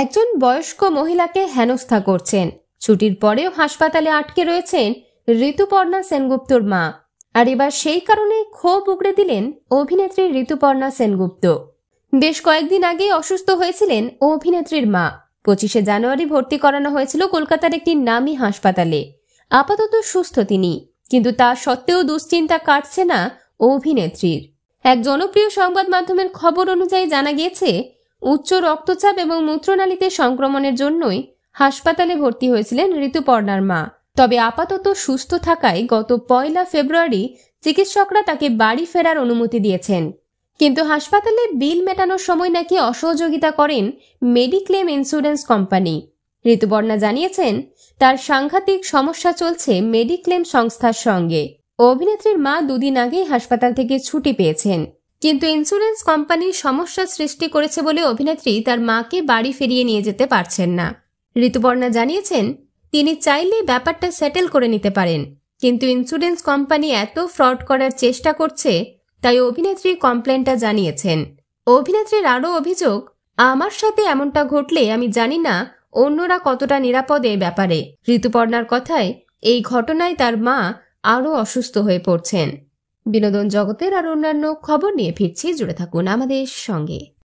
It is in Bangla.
একজন বয়স্ক মহিলাকে হেনস্থা করছেন ছুটির পরেও হাসপাতালে আটকে রয়েছেন ঋতুপর্ণা সেনগুপ্তর মা আর এবার সেই কারণে ক্ষোভ উগড়ে দিলেন অভিনেত্রী ঋতুপর্ণা সেনগুপ্ত বেশ কয়েকদিন আগে অসুস্থ হয়েছিলেন অভিনেত্রীর মা পঁচিশে জানুয়ারি ভর্তি করানো হয়েছিল কলকাতার একটি নামী হাসপাতালে আপাতত সুস্থ তিনি কিন্তু তা সত্ত্বেও দুশ্চিন্তা কাটছে না অভিনেত্রীর এক জনপ্রিয় সংবাদ মাধ্যমের খবর অনুযায়ী জানা গিয়েছে উচ্চ রক্তচাপ এবং মূত্রনালীতে সংক্রমণের জন্যই হাসপাতালে ভর্তি হয়েছিলেন ঋতুপর্ণার মা তবে আপাতত সুস্থ থাকায় গত পয়লা ফেব্রুয়ারি চিকিৎসকরা তাকে বাড়ি ফেরার অনুমতি দিয়েছেন কিন্তু হাসপাতালে বিল মেটানোর সময় নাকি অসহযোগিতা করেন মেডিক্লেম ইন্স্যুরেন্স কোম্পানি ঋতুপর্ণা জানিয়েছেন তার সাংঘাতিক সমস্যা চলছে মেডিক্লেম সংস্থার সঙ্গে অভিনেত্রীর মা দুদিন আগেই হাসপাতাল থেকে ছুটি পেয়েছেন কিন্তু ইন্স্যুরেন্স কোম্পানি সমস্যা সৃষ্টি করেছে বলে অভিনেত্রী তার মাকে বাড়ি ফিরিয়ে নিয়ে যেতে পারছেন না ঋতুপর্ণা জানিয়েছেন তিনি চাইলে ব্যাপারটা সেটেল করে নিতে পারেন কিন্তু ইন্স্যুরেন্স কোম্পানি এত ফ্রড করার চেষ্টা করছে তাই অভিনেত্রী কমপ্লেনটা জানিয়েছেন অভিনেত্রীর আরও অভিযোগ আমার সাথে এমনটা ঘটলে আমি জানি না অন্যরা কতটা নিরাপদে ব্যাপারে ঋতুপর্ণার কথায় এই ঘটনায় তার মা আরও অসুস্থ হয়ে পড়ছেন বিনোদন জগতের আর অন্যান্য খবর নিয়ে ফিরছি জুড়ে থাকুন আমাদের সঙ্গে